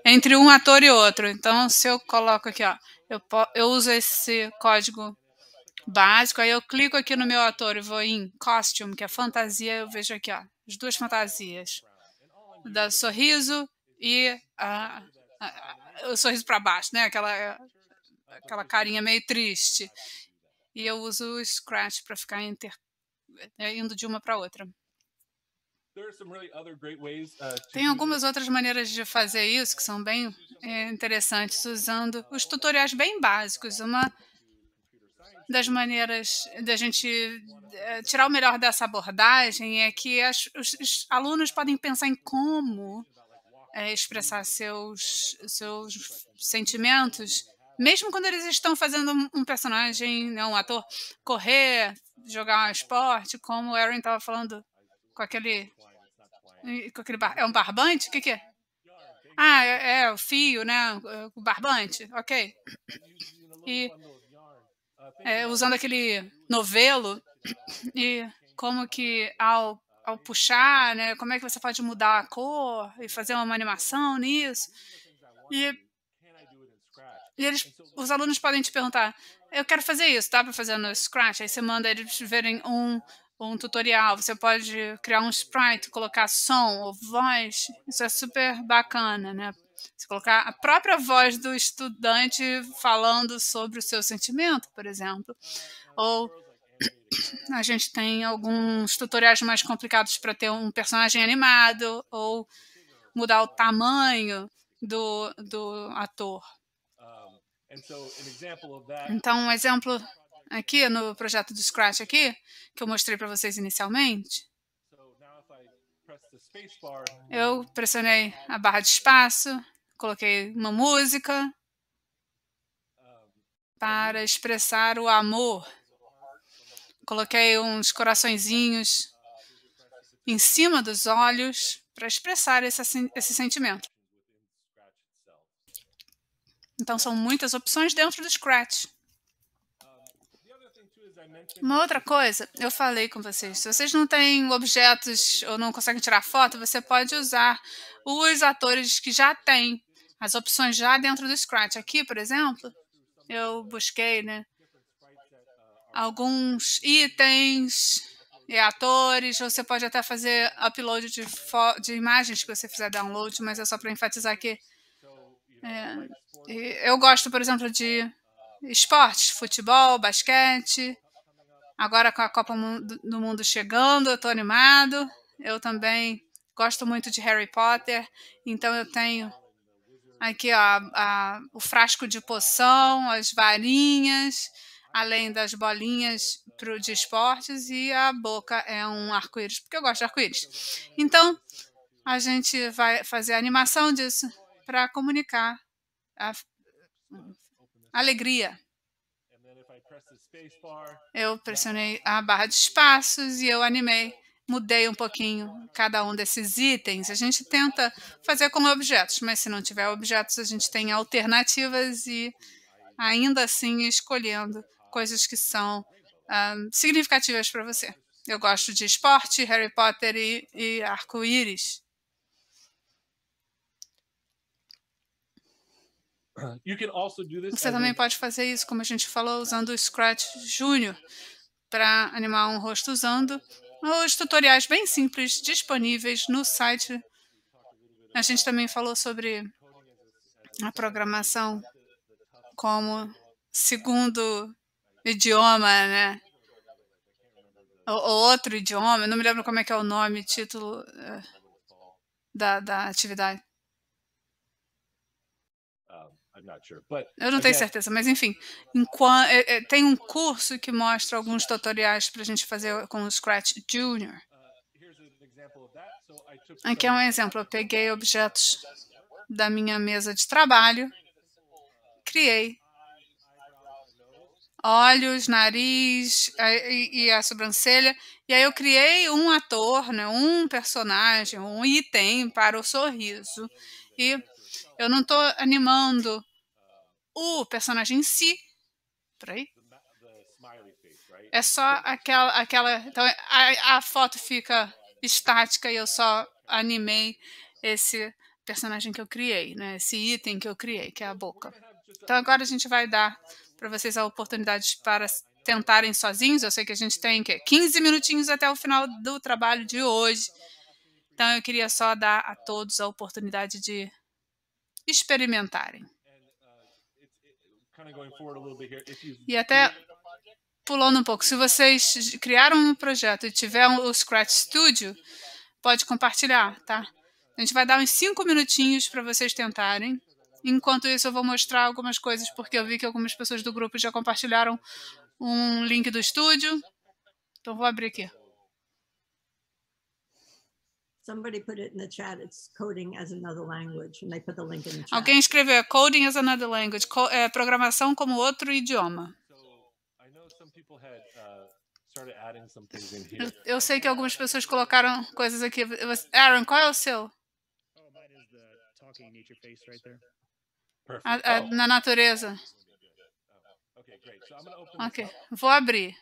entre um ator e outro. Então, se eu coloco aqui, ó, eu, eu uso esse código básico, aí eu clico aqui no meu ator e vou em costume, que é fantasia, eu vejo aqui, ó, as duas fantasias, da sorriso e a, a, a, o sorriso para baixo, né? Aquela aquela carinha meio triste. E eu uso o Scratch para ficar inter, né, indo de uma para outra. Uh, Tem algumas outras maneiras de fazer isso que são bem eh, interessantes, usando os tutoriais bem básicos. Uma das maneiras da gente eh, tirar o melhor dessa abordagem é que as, os, os, alunos podem pensar em como é, expressar seus, seus sentimentos, mesmo quando eles estão fazendo um personagem, né, um ator, correr, jogar um esporte, como o Aaron estava falando com aquele. Com aquele bar, é um barbante? O que, que é? Ah, é, é o fio, né? O barbante, ok. E é, usando aquele novelo e como que ao, ao puxar, né, como é que você pode mudar a cor e fazer uma animação nisso. E, e eles, os alunos podem te perguntar, eu quero fazer isso, dá tá? para fazer no Scratch? Aí você manda eles verem um, um tutorial, você pode criar um sprite, colocar som ou voz, isso é super bacana, né? Se colocar a própria voz do estudante falando sobre o seu sentimento, por exemplo, ou a gente tem alguns tutoriais mais complicados para ter um personagem animado ou mudar o tamanho do, do ator. Então, um exemplo aqui no projeto do Scratch aqui, que eu mostrei para vocês inicialmente, eu pressionei a barra de espaço, coloquei uma música para expressar o amor. Coloquei uns coraçõezinhos em cima dos olhos para expressar esse, esse sentimento. Então são muitas opções dentro do Scratch. Uma outra coisa, eu falei com vocês, se vocês não têm objetos ou não conseguem tirar foto, você pode usar os atores que já têm, as opções já dentro do Scratch. Aqui, por exemplo, eu busquei, né, alguns itens e atores, você pode até fazer upload de, de imagens que você fizer download, mas é só para enfatizar aqui. É, eu gosto, por exemplo, de esportes, futebol, basquete, Agora com a Copa do Mundo chegando, eu estou animado. Eu também gosto muito de Harry Potter, então eu tenho aqui ó, a, o frasco de poção, as varinhas, além das bolinhas pro, de esportes e a boca é um arco-íris, porque eu gosto de arco-íris. Então a gente vai fazer a animação disso para comunicar a alegria eu pressionei a barra de espaços e eu animei, mudei um pouquinho cada um desses itens. A gente tenta fazer com objetos, mas se não tiver objetos, a gente tem alternativas e ainda assim escolhendo coisas que são ah, significativas para você. Eu gosto de esporte, Harry Potter e, e arco-íris. Você também pode fazer isso, como a gente falou, usando o Scratch Junior para animar um rosto usando os tutoriais bem simples disponíveis no site. A gente também falou sobre a programação como segundo idioma, né? Ou outro idioma, não me lembro como é que é o nome, título eh, da, da atividade eu não tenho certeza, mas enfim, enquanto, é, é, tem um curso que mostra alguns tutoriais para a gente fazer com o Scratch Junior. Uh, Aqui é um exemplo. Eu peguei objetos da minha mesa de trabalho, criei olhos, nariz e, a sobrancelha. E aí eu criei um ator, né, um personagem, um item para o sorriso. E eu não estou animando o personagem em si. aí É só aquela. aquela então, a, a foto fica estática e eu só animei esse personagem que eu criei, né? esse item que eu criei, que é a boca. Então agora a gente vai dar para vocês a oportunidade para tentarem sozinhos. Eu sei que a gente tem que 15 minutinhos até o final do trabalho de hoje. Então eu queria só dar a todos a oportunidade de experimentarem. E até pulando um pouco, se vocês criaram um projeto e tiveram o Scratch Studio, pode compartilhar, tá? A gente vai dar uns 5 minutinhos para vocês tentarem. Enquanto isso, eu vou mostrar algumas coisas, porque eu vi que algumas pessoas do grupo já compartilharam um link do estúdio. Então, vou abrir aqui. Somebody put it in the chat. It's coding as another language, and they put the link in the chat. Alguém escreveu coding as another language, co é, programação como outro idioma. Eu, eu sei que algumas pessoas colocaram coisas aqui. Aaron, qual é o seu? A, a, oh. na natureza. Oh, ok, vou abrir.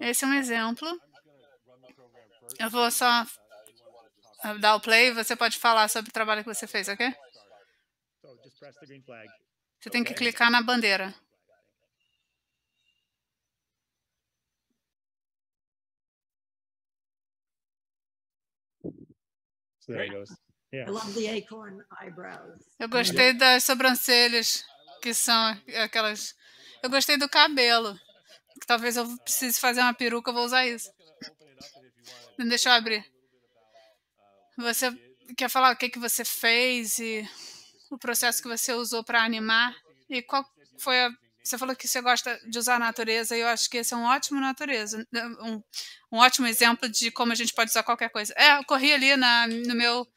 Esse é um exemplo. Eu vou só dar o play você pode falar sobre o trabalho que você fez, ok? Você tem que clicar na bandeira. Eu gostei das sobrancelhas, que são aquelas. Eu gostei do cabelo. Talvez eu precise fazer uma peruca, eu vou usar isso. Deixa eu abrir. Você quer falar o que, que você fez e o processo que você usou para animar? E qual foi a. Você falou que você gosta de usar a natureza, e eu acho que esse é um ótimo natureza, um, um ótimo exemplo de como a gente pode usar qualquer coisa. É, eu corri ali na, no meu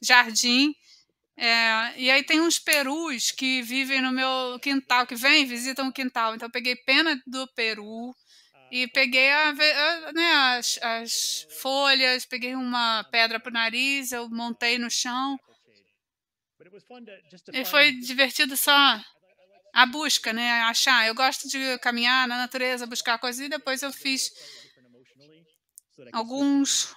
jardim, é, e aí tem uns perus que vivem no meu quintal, que vêm visitam o quintal. Então eu peguei pena do peru, e peguei a, a, né, as, as, folhas, peguei uma pedra para o nariz, eu montei no chão. E foi divertido só a busca, né? Achar. Eu gosto de caminhar na natureza, buscar coisas. E depois eu fiz alguns.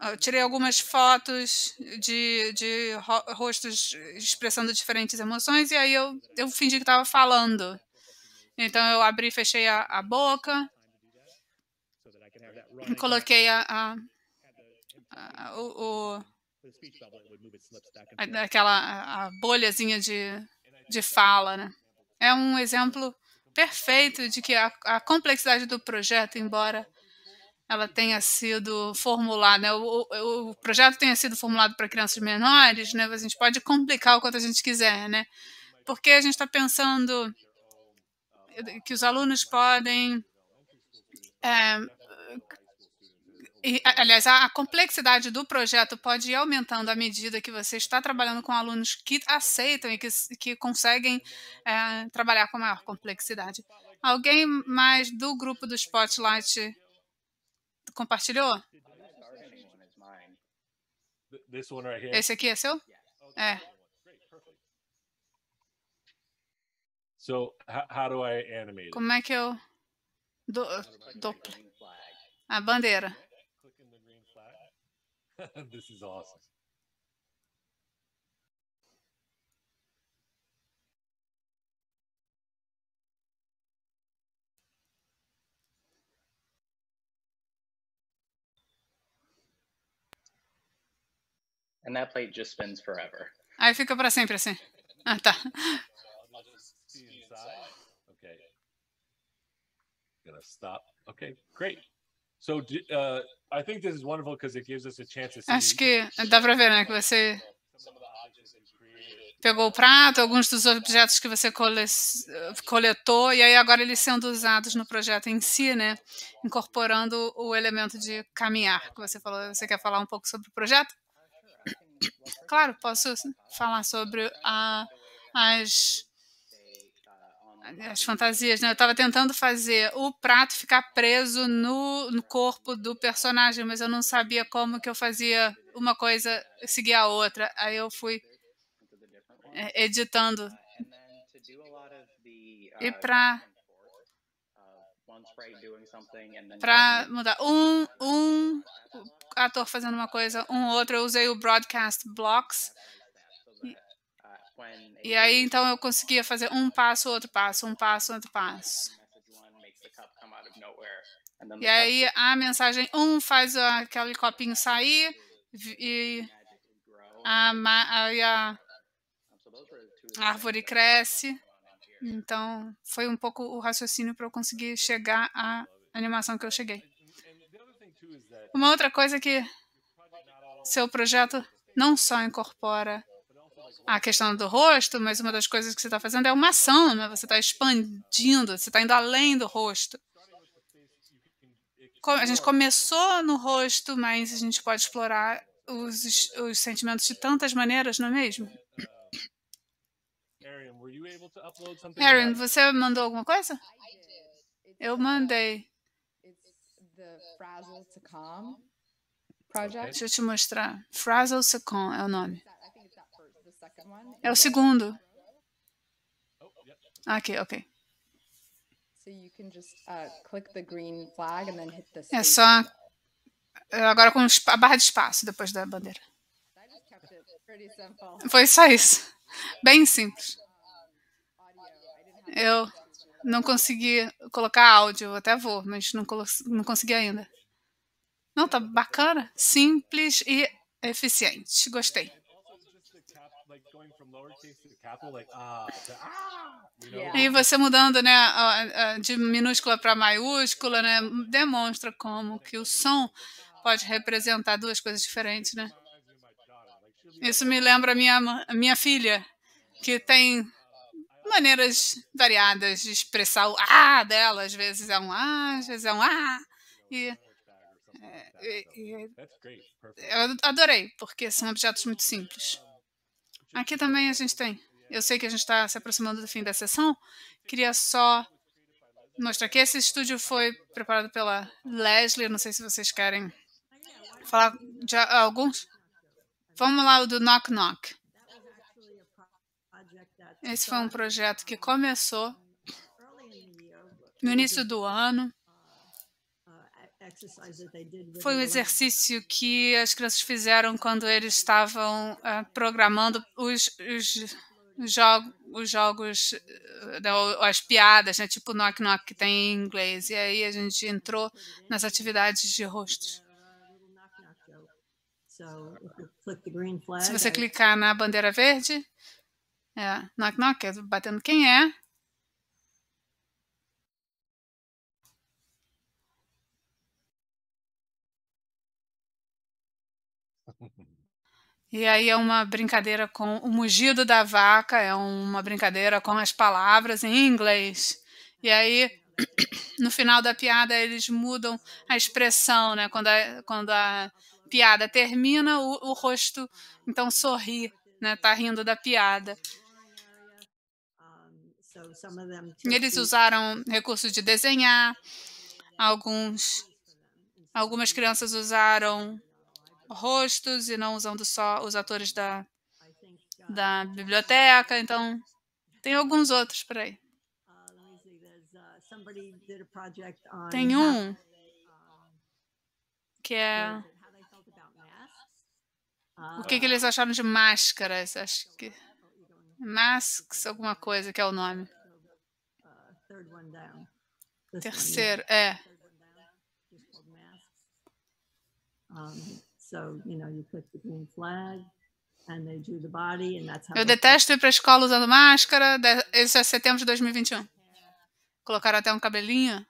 Eu tirei algumas fotos de, de rostos expressando diferentes emoções. E aí eu, eu fingi que estava falando. Então eu abri e fechei a, a boca coloquei a, a, a o, o, aquela a bolhazinha de, de fala. Né? É um exemplo perfeito de que a, a complexidade do projeto, embora ela tenha sido formulada, né? o, o, o, projeto tenha sido formulado para crianças menores, né? a gente pode complicar o quanto a gente quiser, né? porque a gente está pensando que os alunos podem é, e, aliás, a, complexidade do projeto pode ir aumentando à medida que você está trabalhando com alunos que aceitam e que, que conseguem é, trabalhar com maior complexidade. Alguém mais do grupo do Spotlight compartilhou? Esse aqui é seu? É. Como é que eu do, dupla? A bandeira. that. this is awesome. And that plate just spins forever. Aí fica para sempre assim. Ah, tá. Okay. Gonna stop. Okay, great. Acho que dá para ver, né, que você pegou o prato, alguns dos objetos que você coletou, e aí agora eles sendo usados no projeto em si, né? Incorporando o elemento de caminhar que você falou. Você quer falar um pouco sobre o projeto? Claro, posso falar sobre a, as as fantasias, né? Eu estava tentando fazer o prato ficar preso no, no, corpo do personagem, mas eu não sabia como que eu fazia uma coisa seguir a outra. Aí eu fui é, editando. E para para mudar um um ator fazendo uma coisa, um outro eu usei o broadcast blocks e aí então eu conseguia fazer um passo, outro passo, um passo, outro passo. E aí a mensagem 1 um faz aquele copinho sair e a, a, a árvore cresce. Então foi um pouco o raciocínio para eu conseguir chegar à animação que eu cheguei. Uma outra coisa que seu projeto não só incorpora a questão do rosto, mas uma das coisas que você está fazendo é uma ação, né? você está expandindo, você está indo além do rosto. A gente começou no rosto, mas a gente pode explorar os, os sentimentos de tantas maneiras, não é mesmo? Aaron, você mandou alguma coisa? Eu mandei. Deixa eu te mostrar. Frazzle Secon é o nome. É o segundo. Aqui, ah, ok. Uh, é só é, agora com a barra de espaço depois da bandeira. Foi só isso. Bem simples. Eu não consegui colocar áudio, até vou, mas não, não consegui ainda. Não, tá bacana, simples e eficiente. Gostei. Ah, ah, e você mudando né, de minúscula para maiúscula, né, demonstra como que o som pode representar duas coisas diferentes, né? Isso me lembra minha minha filha, que tem maneiras variadas de expressar o ah dela, às vezes é um ah, às vezes é um ah. E, é, e, e eu adorei, porque são objetos muito simples. Aqui também a gente tem. Eu sei que a gente está se aproximando do fim da sessão. Queria só mostrar que esse estúdio foi preparado pela Leslie. Não sei se vocês querem falar de alguns. Vamos lá, o do Knock Knock. Esse foi um projeto que começou no início do ano foi um exercício que as crianças fizeram quando eles estavam uh, programando os, os, os jogos, uh, as piadas, né? tipo Knock Knock que tem em inglês. E aí a gente entrou nas atividades de rostos. Se você clicar na bandeira verde, é, Knock Knock, é batendo quem é, E aí é uma brincadeira com o mugido da vaca, é uma brincadeira com as palavras em inglês. E aí no final da piada eles mudam a expressão, né? Quando a, quando a piada termina, o, o rosto então sorri, né? Tá rindo da piada. Eles usaram recursos de desenhar. Alguns, algumas crianças usaram rostos e não usando só os atores da, da biblioteca. Então, tem alguns outros por aí. Uh, uh, tem um que é o uh, que, é que, eles acharam de máscaras? Acho que. Masks, alguma coisa que é o nome. Terceiro, é. So, you know, you put the green flag and they do the body and that's how Eu detesto ir para a escola usando máscara. Isso é setembro de 2021. Colocaram até um cabelinho.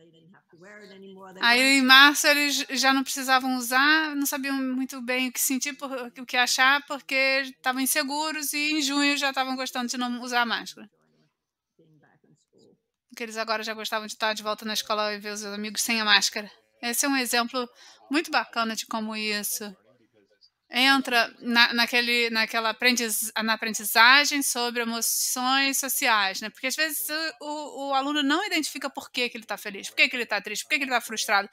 Uh, Aí em março eles já não precisavam usar, não sabiam muito bem o que sentir, o que achar, porque estavam inseguros e em junho já estavam gostando de não usar máscara. Porque eles agora já gostavam de estar de volta na escola e ver os amigos sem a máscara. Esse é um exemplo muito bacana de como isso entra na, naquele, naquela aprendiz, na aprendizagem sobre emoções sociais, né? Porque às vezes o, o aluno não identifica por que, que ele está feliz, por que, que ele está triste, por que, que ele está frustrado.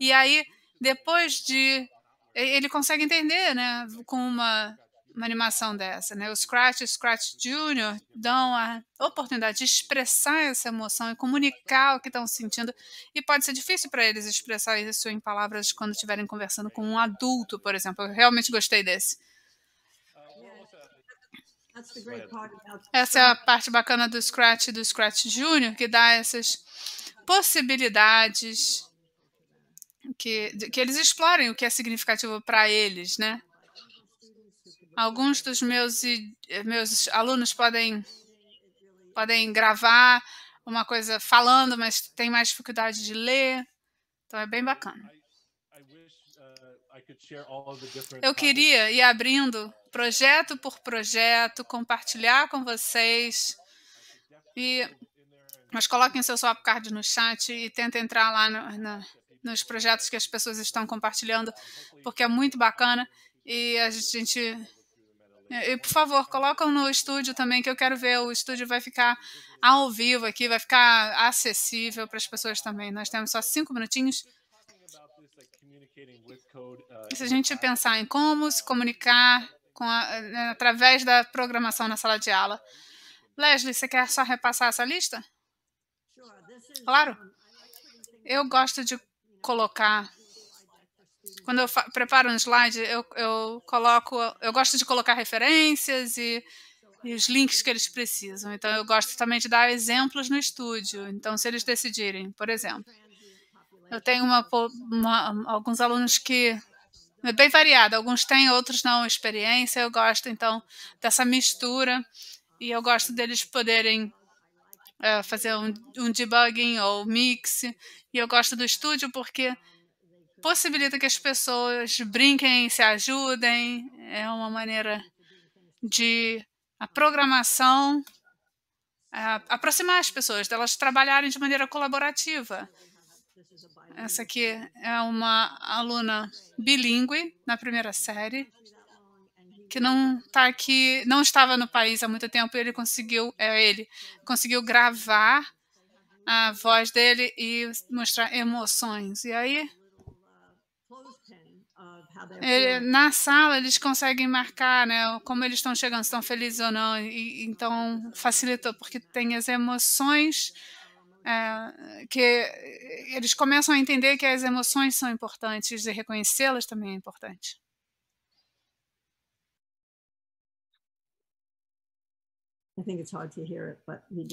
E aí, depois de. Ele consegue entender, né? Com uma uma animação dessa, né? O Scratch e o Scratch Junior dão a oportunidade de expressar essa emoção e comunicar o que estão sentindo. E pode ser difícil para eles expressar isso em palavras quando estiverem conversando com um adulto, por exemplo. Eu realmente gostei desse. Essa é a parte bacana do Scratch e do Scratch Junior, que dá essas possibilidades que, que eles explorem o que é significativo para eles, né? Alguns dos meus, eh, meus alunos podem, podem gravar uma coisa falando, mas tem mais dificuldade de ler. Então é bem bacana. Eu queria ir abrindo projeto por projeto, compartilhar com vocês. E, mas coloquem seu card no chat e tentem entrar lá no, nos projetos que as pessoas estão compartilhando, porque é muito bacana e a gente e, por favor, colocam no estúdio também, que eu quero ver. O estúdio vai ficar ao vivo aqui, vai ficar acessível para as pessoas também. Nós temos só cinco minutinhos. E se a gente pensar em como se comunicar com a, eh, através da programação na sala de aula. Leslie, você quer só repassar essa lista? Claro. Eu gosto de colocar quando eu preparo um slide, eu, eu coloco, eu gosto de colocar referências e, e os links que eles precisam. Então, eu gosto também de dar exemplos no estúdio. Então, se eles decidirem, por exemplo, eu tenho uma, uma, alguns alunos que é bem variado. Alguns têm, outros não experiência. Eu gosto então dessa mistura e eu gosto deles poderem é, fazer um, um debugging ou mix. E eu gosto do estúdio porque possibilita que as pessoas brinquem, se ajudem. É uma maneira de a programação a, aproximar as pessoas, delas trabalharem de maneira colaborativa. Essa aqui é uma aluna bilíngue na primeira série que não tá aqui, não estava no país há muito tempo. Ele conseguiu, é ele conseguiu gravar a voz dele e mostrar emoções. E aí cada Ele, é Na sala eles conseguem marcar, né? Como eles estão chegando, se estão felizes ou não. E, então facilitou, porque tem as emoções. É, que eles começam a entender que as emoções são importantes e reconhecê-las também é importante.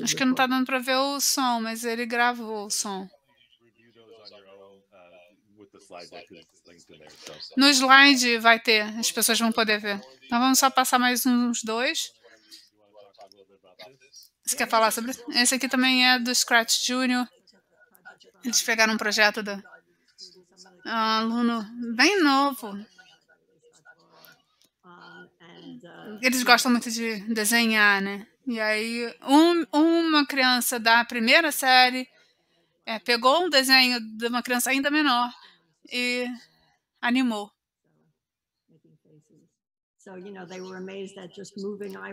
Acho que não está dando para ver o som, mas ele gravou o som. Então. No slide vai ter, as pessoas vão poder ver. Então vamos só passar mais uns dois. Você quer falar sobre isso? Esse aqui também é do Scratch Junior. Eles pegaram um projeto do um aluno bem novo. Eles gostam muito de desenhar, né? E aí, um, uma criança da primeira série é, pegou um desenho de uma criança ainda menor e animou.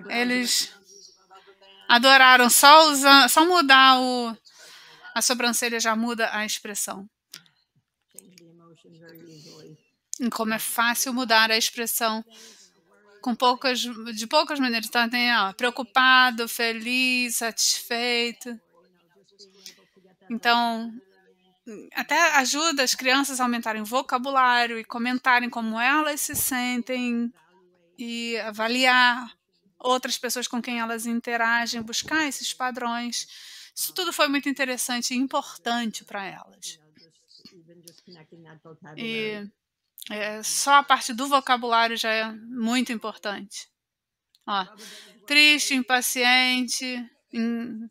Eles adoraram, só, usar, só mudar o, a sobrancelha já muda a expressão. E como é fácil mudar a expressão com poucas, de poucas maneiras, Então, tem Ó, preocupado, feliz, satisfeito. Então, até ajuda as crianças a aumentarem o vocabulário e comentarem como elas se sentem e avaliar outras pessoas com quem elas interagem, buscar esses padrões. Isso tudo foi muito interessante e importante para elas. E é, só a parte do vocabulário já é muito importante. Ó, triste, impaciente, in,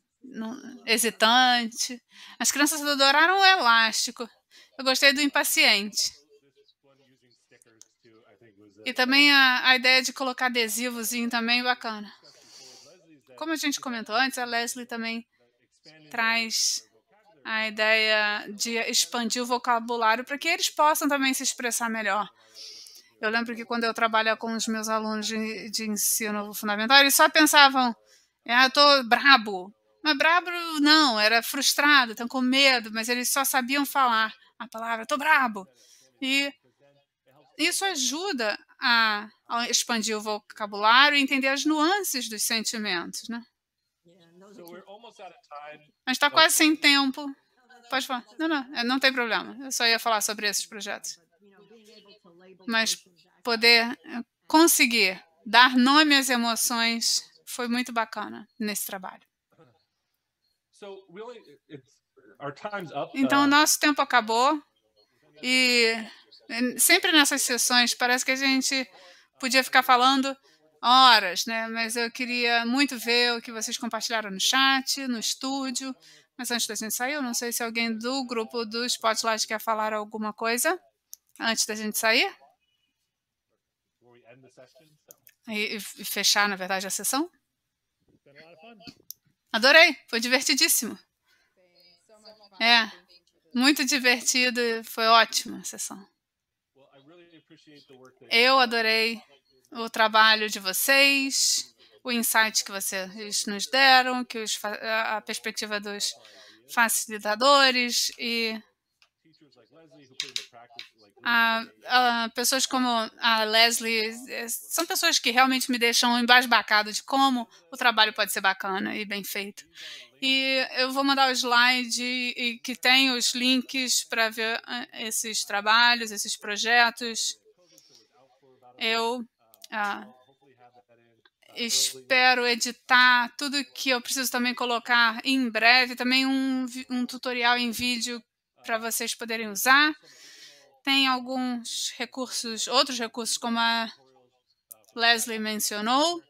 hesitante. As crianças adoraram o elástico. Eu gostei do impaciente. E também a, a ideia de colocar adesivos também bacana. Como a gente comentou antes, a Leslie também traz a ideia de expandir o vocabulário para que eles possam também se expressar melhor. Eu lembro que quando eu trabalhava com os meus alunos de, de ensino fundamental, eles só pensavam, ah, eu estou brabo, mas brabo não, era frustrado, estão com medo, mas eles só sabiam falar a palavra, tô brabo. E isso ajuda a, a expandir o vocabulário e entender as nuances dos sentimentos, né? A gente está quase sem tempo. Pode falar. Não, não, eh, não tem problema. Eu só ia falar sobre esses projetos. Mas poder eh, conseguir dar nome às emoções foi muito bacana nesse trabalho. Então, uh, nosso tempo acabou e sempre nessas sessões parece que a gente podia ficar falando horas, né? Mas eu queria muito ver o que vocês compartilharam no chat, no estúdio. Mas antes da gente sair, eu não sei se alguém do grupo do Spotlight quer falar alguma coisa antes da gente sair. E, e fechar, na verdade, a sessão. Adorei, foi divertidíssimo. É, muito divertido, foi ótima a sessão. Eu adorei o trabalho de vocês, o insight que vocês nos deram, que os, a perspectiva dos facilitadores e a, a, pessoas como a Leslie é, são pessoas que realmente me deixam embasbacado de como o trabalho pode ser bacana e bem feito. E eu vou mandar o slide e, que tem os links para ver ah, esses trabalhos, esses projetos. Eu ah, espero editar tudo que eu preciso também colocar em breve. Também um, um tutorial em vídeo para vocês poderem usar. Tem alguns recursos, outros recursos, como a Leslie mencionou.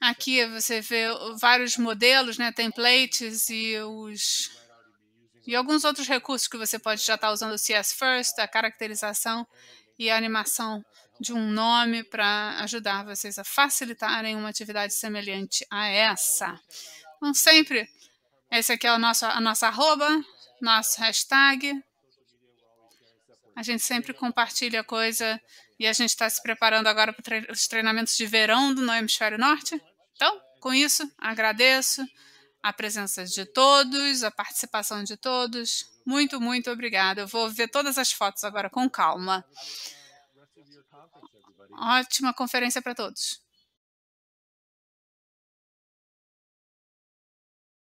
Aqui você vê vários modelos, né, templates e os e alguns outros recursos que você pode já estar tá usando o CS First, a caracterização e a animação de um nome para ajudar vocês a facilitarem uma atividade semelhante a essa. Então sempre esse aqui é o nosso a nossa arroba, nosso hashtag, a gente sempre compartilha coisa e a gente está se preparando agora para tre os treinamentos de verão do No Hemisfério Norte. Então, com isso, agradeço a presença de todos, a participação de todos. Muito, muito obrigada. Eu vou ver todas as fotos agora com calma. Ótima conferência para todos.